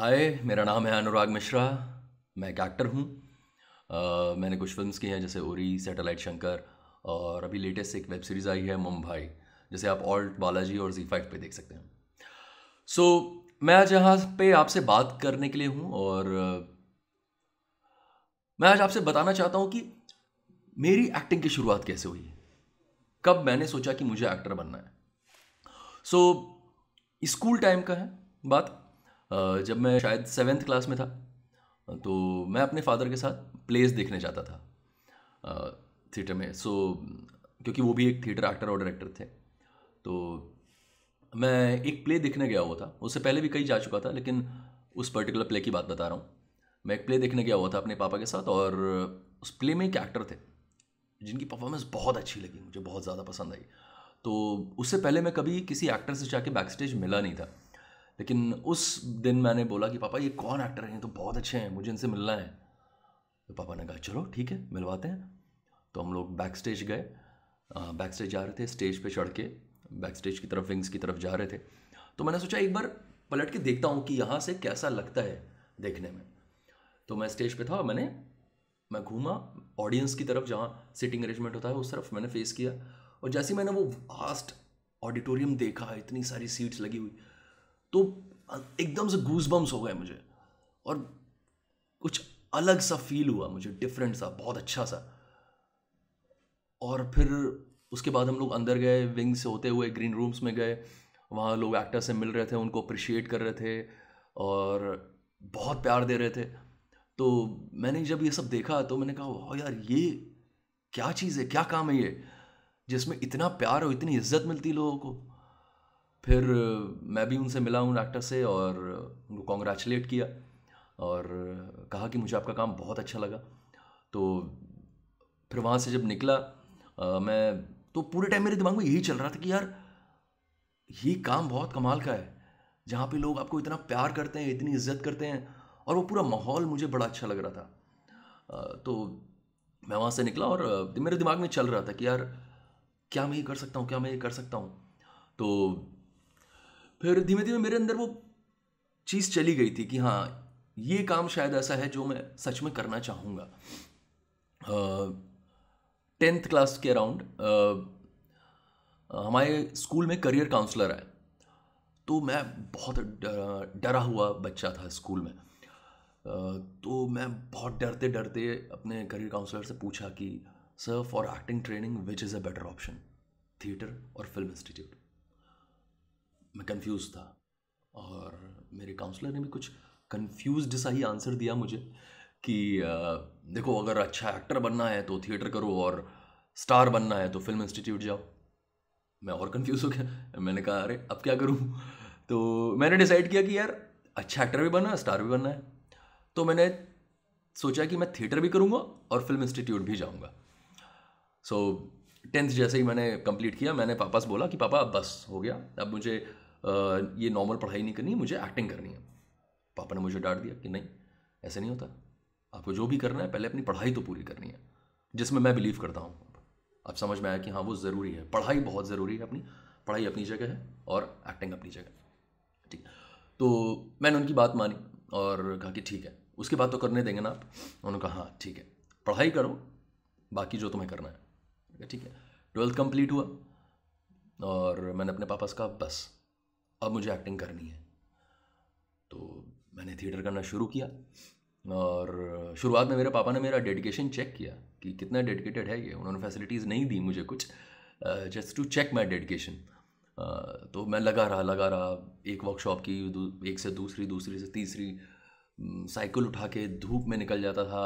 हाय मेरा नाम है अनुराग मिश्रा मैं एक एक्टर हूँ मैंने कुछ फिल्म्स की हैं जैसे ओरी सैटेलाइट शंकर और अभी लेटेस्ट एक वेब सीरीज़ आई है मुंबई जैसे आप ऑल्ट बालाजी और जी फाइव पर देख सकते हैं सो so, मैं आज यहाँ पे आपसे बात करने के लिए हूँ और मैं आज आपसे बताना चाहता हूँ कि मेरी एक्टिंग की शुरुआत कैसे हुई कब मैंने सोचा कि मुझे एक्टर बनना है सो so, स्कूल टाइम का है बात जब मैं शायद सेवेंथ क्लास में था तो मैं अपने फादर के साथ प्लेस देखने जाता था थिएटर में सो क्योंकि वो भी एक थिएटर एक्टर और डायरेक्टर थे तो मैं एक प्ले देखने गया हुआ था उससे पहले भी कहीं जा चुका था लेकिन उस पर्टिकुलर प्ले की बात बता रहा हूँ मैं एक प्ले देखने गया हुआ था अपने पापा के साथ और उस प्ले में एक एक्टर थे जिनकी परफॉर्मेंस बहुत अच्छी लगी मुझे बहुत ज़्यादा पसंद आई तो उससे पहले मैं कभी किसी एक्टर से जाके बैक स्टेज मिला नहीं था लेकिन उस दिन मैंने बोला कि पापा ये कौन एक्टर हैं ये तो बहुत अच्छे हैं मुझे इनसे मिलना है तो पापा ने कहा चलो ठीक है मिलवाते हैं तो हम लोग बैक स्टेज गए बैक स्टेज जा रहे थे स्टेज पे चढ़ के बैक स्टेज की तरफ विंग्स की तरफ जा रहे थे तो मैंने सोचा एक बार पलट के देखता हूँ कि यहाँ से कैसा लगता है देखने में तो मैं स्टेज पे था और मैंने मैं घूमा ऑडियंस की तरफ जहाँ सिटिंग अरेंजमेंट होता है उस तरफ मैंने फेस किया और जैसे मैंने वो वास्ट ऑडिटोरियम देखा इतनी सारी सीट्स लगी हुई तो एकदम से गूज बम्स हो गए मुझे और कुछ अलग सा फील हुआ मुझे डिफरेंट सा बहुत अच्छा सा और फिर उसके बाद हम लोग अंदर गए विंग से होते हुए ग्रीन रूम्स में गए वहाँ लोग एक्टर से मिल रहे थे उनको अप्रिशिएट कर रहे थे और बहुत प्यार दे रहे थे तो मैंने जब ये सब देखा तो मैंने कहा वाह यार ये क्या चीज़ है क्या काम है ये जिसमें इतना प्यार और इतनी इज्जत मिलती लोगों को फिर मैं भी उनसे मिला उन एक्टर से और उनको कॉन्ग्रेचुलेट किया और कहा कि मुझे आपका काम बहुत अच्छा लगा तो फिर वहाँ से जब निकला आ, मैं तो पूरे टाइम मेरे दिमाग में यही चल रहा था कि यार ये काम बहुत कमाल का है जहाँ पे लोग आपको इतना प्यार करते हैं इतनी इज्जत करते हैं और वो पूरा माहौल मुझे बड़ा अच्छा लग रहा था तो मैं वहाँ से निकला और मेरे दिमाग में चल रहा था कि यार क्या मैं ये कर सकता हूँ क्या मैं ये कर सकता हूँ तो फिर धीमे धीमे मेरे अंदर वो चीज़ चली गई थी कि हाँ ये काम शायद ऐसा है जो मैं सच में करना चाहूँगा टेंथ क्लास के अराउंड हमारे स्कूल में करियर काउंसलर आए तो मैं बहुत डरा हुआ बच्चा था स्कूल में तो मैं बहुत डरते डरते अपने करियर काउंसलर से पूछा कि sir for acting training which is a better option theatre और फिल्म इंस्टीट्यूट मैं कंफ्यूज था और मेरे काउंसलर ने भी कुछ कंफ्यूज सा ही आंसर दिया मुझे कि देखो अगर अच्छा एक्टर बनना है तो थिएटर करो और स्टार बनना है तो फिल्म इंस्टीट्यूट जाओ मैं और कंफ्यूज हो गया मैंने कहा अरे अब क्या करूँ तो मैंने डिसाइड किया कि यार अच्छा एक्टर भी बनना है स्टार भी बनना है तो मैंने सोचा कि मैं थिएटर भी करूँगा और फिल्म इंस्टीट्यूट भी जाऊँगा सो so, टेंथ जैसे ही मैंने कंप्लीट किया मैंने पापा से बोला कि पापा अब बस हो गया अब मुझे ये नॉर्मल पढ़ाई नहीं करनी मुझे एक्टिंग करनी है पापा ने मुझे डांट दिया कि नहीं ऐसे नहीं होता आपको जो भी करना है पहले अपनी पढ़ाई तो पूरी करनी है जिसमें मैं बिलीव करता हूँ अब समझ में आया कि हाँ वो ज़रूरी है पढ़ाई बहुत ज़रूरी है अपनी पढ़ाई अपनी जगह है और एक्टिंग अपनी जगह ठीक तो मैंने उनकी बात मानी और कहा कि ठीक है उसके बाद तो करने देंगे ना आप उन्होंने कहा हाँ ठीक है पढ़ाई करो बाकी जो तुम्हें करना है जाएगा ठीक है ट्वेल्थ कंप्लीट हुआ और मैंने अपने पापा से कहा बस अब मुझे एक्टिंग करनी है तो मैंने थिएटर करना शुरू किया और शुरुआत में मेरे पापा ने मेरा डेडिकेशन चेक किया कि कितना डेडिकेटेड है ये उन्होंने फैसिलिटीज़ नहीं दी मुझे कुछ just to check my dedication तो मैं लगा रहा लगा रहा एक वर्कशॉप की एक से दूसरी दूसरी से तीसरी साइकिल उठा के धूप में निकल जाता था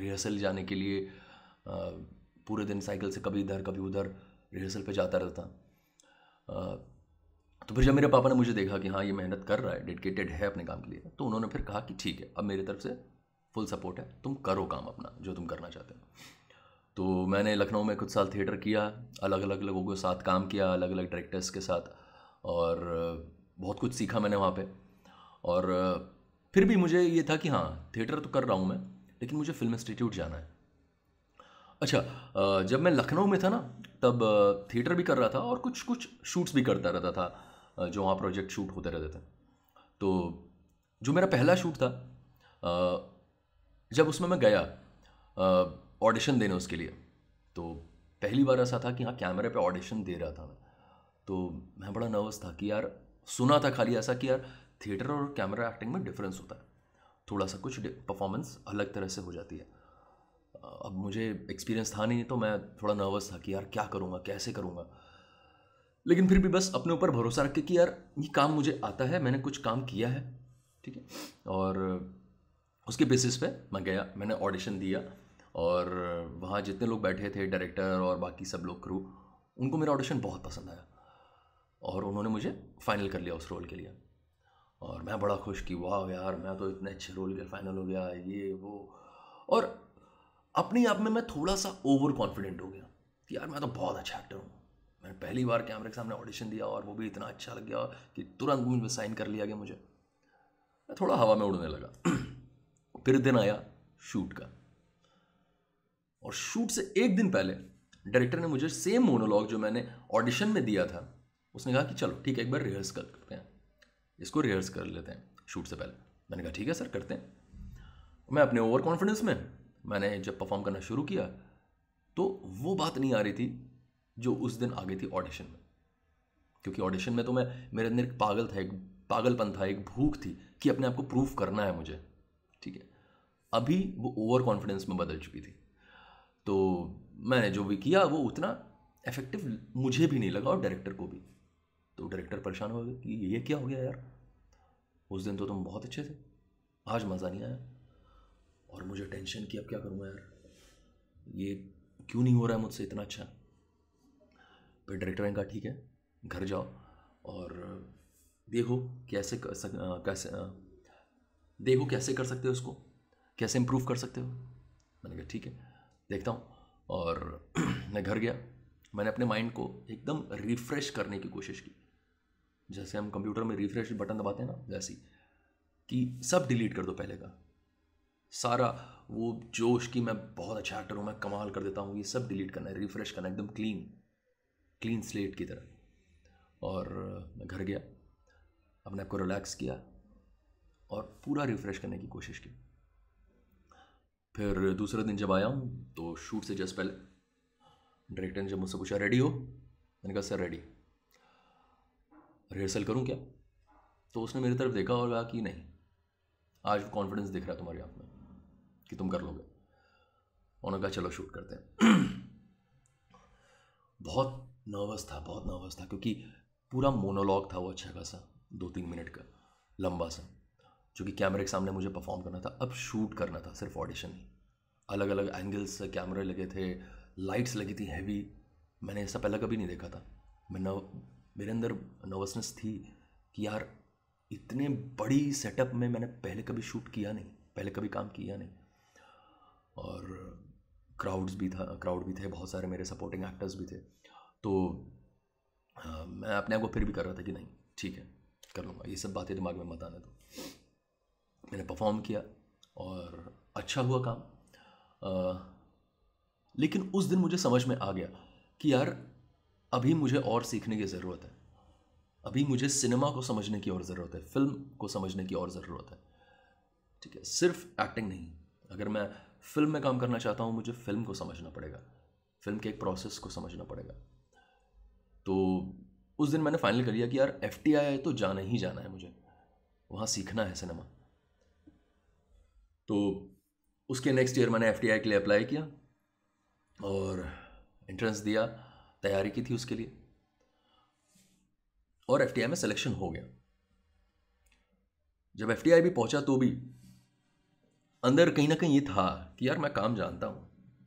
रिहर्सल जाने के लिए पूरे दिन साइकिल से कभी इधर कभी उधर रिहर्सल पे जाता रहता तो फिर जब मेरे पापा ने मुझे देखा कि हाँ ये मेहनत कर रहा है डेडिकेटेड है अपने काम के लिए तो उन्होंने फिर कहा कि ठीक है अब मेरी तरफ से फुल सपोर्ट है तुम करो काम अपना जो तुम करना चाहते हो तो मैंने लखनऊ में कुछ साल थिएटर किया अलग अलग लोगों के साथ काम किया अलग अलग डायरेक्टर्स के साथ और बहुत कुछ सीखा मैंने वहाँ पे और फिर भी मुझे ये था कि हाँ थिएटर तो कर रहा हूँ मैं लेकिन मुझे फिल्म इंस्टीट्यूट जाना है अच्छा जब मैं लखनऊ में था ना तब थिएटर भी कर रहा था और कुछ कुछ शूट्स भी करता रहता था जो वहाँ प्रोजेक्ट शूट होते रहते थे तो जो मेरा पहला शूट था जब उसमें मैं गया ऑडिशन देने उसके लिए तो पहली बार ऐसा था कि हाँ कैमरे पे ऑडिशन दे रहा था मैं तो मैं बड़ा नर्वस था कि यार सुना था खाली ऐसा कि यार थिएटर और कैमरा एक्टिंग में डिफरेंस होता है थोड़ा सा कुछ परफॉर्मेंस अलग तरह से हो जाती है अब मुझे एक्सपीरियंस था नहीं तो मैं थोड़ा नर्वस था कि यार क्या करूँगा कैसे करूँगा लेकिन फिर भी बस अपने ऊपर भरोसा रख के कि यार ये काम मुझे आता है मैंने कुछ काम किया है ठीक है और उसके बेसिस पे मैं गया मैंने ऑडिशन दिया और वहाँ जितने लोग बैठे थे डायरेक्टर और बाकी सब लोग क्रू उनको मेरा ऑडिशन बहुत पसंद आया और उन्होंने मुझे फाइनल कर लिया उस रोल के लिए और मैं बड़ा खुश कि वाह यार मैं तो इतने अच्छे रोल के फाइनल हो गया ये वो और अपने आप में मैं थोड़ा सा ओवर कॉन्फिडेंट हो गया कि यार मैं तो बहुत अच्छा एक्टर हूँ मैंने पहली बार कैमरे के सामने ऑडिशन दिया और वो भी इतना अच्छा लग गया कि तुरंत मुझ में साइन कर लिया गया मुझे मैं थोड़ा हवा में उड़ने लगा फिर दिन आया शूट का और शूट से एक दिन पहले डायरेक्टर ने मुझे सेम मोनोलॉग जो मैंने ऑडिशन में दिया था उसने कहा कि चलो ठीक है एक बार रिहर्स कर करते हैं इसको रिहर्स कर लेते हैं शूट से पहले मैंने कहा ठीक है सर करते हैं मैं अपने ओवर कॉन्फिडेंस में मैंने जब परफॉर्म करना शुरू किया तो वो बात नहीं आ रही थी जो उस दिन आ गई थी ऑडिशन में क्योंकि ऑडिशन में तो मैं मेरे अंदर एक पागल था एक पागलपन था एक भूख थी कि अपने आप को प्रूव करना है मुझे ठीक है अभी वो ओवर कॉन्फिडेंस में बदल चुकी थी तो मैंने जो भी किया वो उतना इफेक्टिव मुझे भी नहीं लगा और डायरेक्टर को भी तो डायरेक्टर परेशान हो गए कि ये क्या हो गया यार उस दिन तो तुम बहुत अच्छे थे आज मज़ा नहीं आया और मुझे टेंशन कि अब क्या करूँगा यार ये क्यों नहीं हो रहा है मुझसे इतना अच्छा फिर डायरेक्टर ने कहा ठीक है घर जाओ और देखो कैसे कर सक कैसे देखो कैसे कर सकते हो उसको कैसे इम्प्रूव कर सकते हो मैंने कहा ठीक है देखता हूँ और मैं घर गया मैंने अपने माइंड को एकदम रिफ़्रेश करने की कोशिश की जैसे हम कंप्यूटर में रिफ़्रेश बटन दबाते हैं ना वैसी कि सब डिलीट कर दो पहले का सारा वो जोश कि मैं बहुत अच्छा एक्टर हूँ मैं कमाल कर देता हूँ ये सब डिलीट करना है रिफ्रेश करना एकदम क्लीन क्लीन स्लेट की तरह और मैं घर गया अपने आप को रिलैक्स किया और पूरा रिफ्रेश करने की कोशिश की फिर दूसरे दिन जब आया हूँ तो शूट से जस्ट पहले डायरेक्टर ने जब मुझसे पूछा रेडी हो मैंने कहा सर रेडी रिहर्सल करूँ क्या तो उसने मेरी तरफ देखा और कहा कि नहीं आज कॉन्फिडेंस दिख रहा है तुम्हारी आँख में कि तुम कर लोगे उन्होंने कहा चलो शूट करते हैं बहुत नर्वस था बहुत नर्वस था क्योंकि पूरा मोनोलॉग था वो अच्छा खासा दो तीन मिनट का लंबा सा जो कि कैमरे के सामने मुझे परफॉर्म करना था अब शूट करना था सिर्फ ऑडिशन ही अलग अलग एंगल्स कैमरे लगे थे लाइट्स लगी थी हैवी मैंने ऐसा पहले कभी नहीं देखा था मैं नव मेरे अंदर नर्वसनेस थी कि यार इतने बड़ी सेटअप में मैंने पहले कभी शूट किया नहीं पहले कभी काम किया नहीं और क्राउड्स भी था क्राउड भी थे बहुत सारे मेरे सपोर्टिंग एक्टर्स भी थे तो आ, मैं अपने आप को फिर भी कर रहा था कि नहीं ठीक है कर लूँगा ये सब बातें दिमाग में मत आने दो मैंने परफॉर्म किया और अच्छा हुआ काम आ, लेकिन उस दिन मुझे समझ में आ गया कि यार अभी मुझे और सीखने की ज़रूरत है अभी मुझे सिनेमा को समझने की और ज़रूरत है फिल्म को समझने की और ज़रूरत है ठीक है सिर्फ एक्टिंग नहीं अगर मैं फिल्म में काम करना चाहता हूँ मुझे फिल्म को समझना पड़ेगा फिल्म के एक प्रोसेस को समझना पड़ेगा तो उस दिन मैंने फाइनल कर लिया कि यार एफ टी आई है तो जाना ही जाना है मुझे वहाँ सीखना है सिनेमा तो उसके नेक्स्ट ईयर मैंने एफ टी आई के लिए अप्लाई किया और एंट्रेंस दिया तैयारी की थी उसके लिए और एफ में सिलेक्शन हो गया जब एफ भी पहुंचा तो भी अंदर कहीं ना कहीं ये था कि यार मैं काम जानता हूँ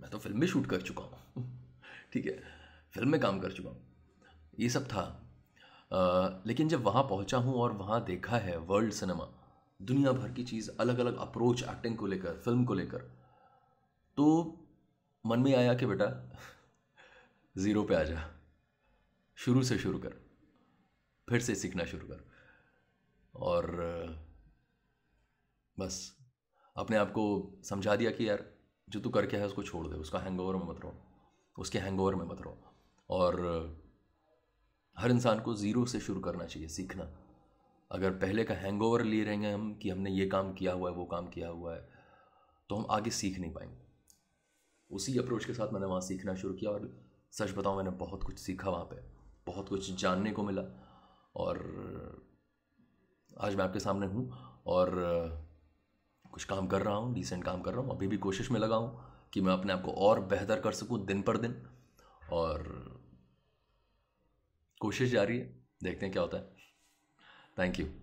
मैं तो फिल्म में शूट कर चुका हूँ ठीक है फिल्म में काम कर चुका हूँ ये सब था आ, लेकिन जब वहाँ पहुँचा हूँ और वहाँ देखा है वर्ल्ड सिनेमा दुनिया भर की चीज़ अलग अलग अप्रोच एक्टिंग को लेकर फिल्म को लेकर तो मन में आया कि बेटा ज़ीरो पे आ जा शुरू से शुरू कर फिर से सीखना शुरू कर और बस अपने आप को समझा दिया कि यार जो तू करके है उसको छोड़ दे उसका हैंग में मत रहो उसके हैंग में मत रहो और हर इंसान को ज़ीरो से शुरू करना चाहिए सीखना अगर पहले का हैंग लिए रहेंगे हम कि हमने ये काम किया हुआ है वो काम किया हुआ है तो हम आगे सीख नहीं पाएंगे उसी अप्रोच के साथ मैंने वहाँ सीखना शुरू किया और सच बताऊँ मैंने बहुत कुछ सीखा वहाँ पे बहुत कुछ जानने को मिला और आज मैं आपके सामने हूँ और कुछ काम कर रहा हूँ डिसेंट काम कर रहा हूँ अभी भी कोशिश में लगा हूँ कि मैं अपने आप को और बेहतर कर सकूँ दिन पर दिन और कोशिश जारी है देखते हैं क्या होता है थैंक यू